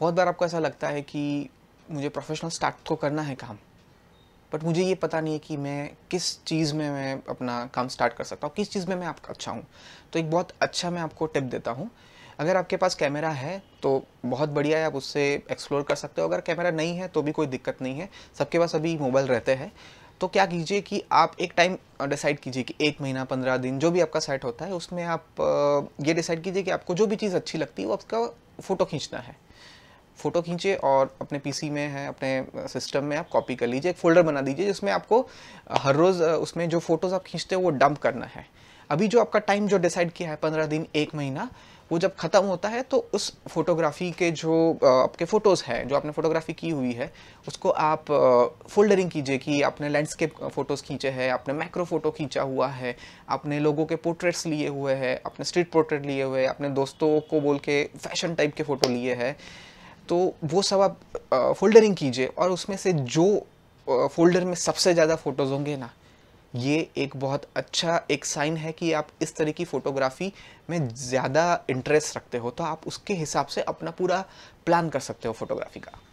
बहुत बार आपको ऐसा लगता है कि मुझे प्रोफेशनल स्टार्ट तो करना है काम बट मुझे ये पता नहीं है कि मैं किस चीज़ में मैं अपना काम स्टार्ट कर सकता हूँ किस चीज़ में मैं आपका अच्छा हूँ तो एक बहुत अच्छा मैं आपको टिप देता हूँ अगर आपके पास कैमरा है तो बहुत बढ़िया है आप उससे एक्सप्लोर कर सकते हो अगर कैमरा नहीं है तो भी कोई दिक्कत नहीं है सबके पास अभी मोबाइल रहते हैं तो क्या कीजिए कि आप एक टाइम डिसाइड कीजिए कि एक महीना पंद्रह दिन जो भी आपका सेट होता है उसमें आप ये डिसाइड कीजिए कि आपको जो भी चीज़ अच्छी लगती है वो आपका फ़ोटो खींचना है फ़ोटो खींचे और अपने पीसी में है अपने सिस्टम में आप कॉपी कर लीजिए एक फ़ोल्डर बना दीजिए जिसमें आपको हर रोज़ उसमें जो फ़ोटोज़ आप खींचते हो वो डंप करना है अभी जो आपका टाइम जो डिसाइड किया है पंद्रह दिन एक महीना वो जब ख़त्म होता है तो उस फोटोग्राफी के जो आपके फ़ोटोज़ हैं जो आपने फ़ोटोग्राफी की हुई है उसको आप फोल्डरिंग कीजिए कि आपने लैंडस्केप फ़ोटोज़ खींचे हैं आपने मैक्रो फ़ोटो खींचा हुआ है आपने लोगों के पोर्ट्रेट्स लिए हुए हैं आपने स्ट्रीट पोर्ट्रेट लिए हुए हैं अपने दोस्तों को बोल के फैशन टाइप के फ़ोटो लिए हैं तो वो सब आप फोल्डरिंग कीजिए और उसमें से जो फोल्डर में सबसे ज़्यादा फ़ोटोज़ होंगे ना ये एक बहुत अच्छा एक साइन है कि आप इस तरह की फ़ोटोग्राफ़ी में ज़्यादा इंटरेस्ट रखते हो तो आप उसके हिसाब से अपना पूरा प्लान कर सकते हो फोटोग्राफी का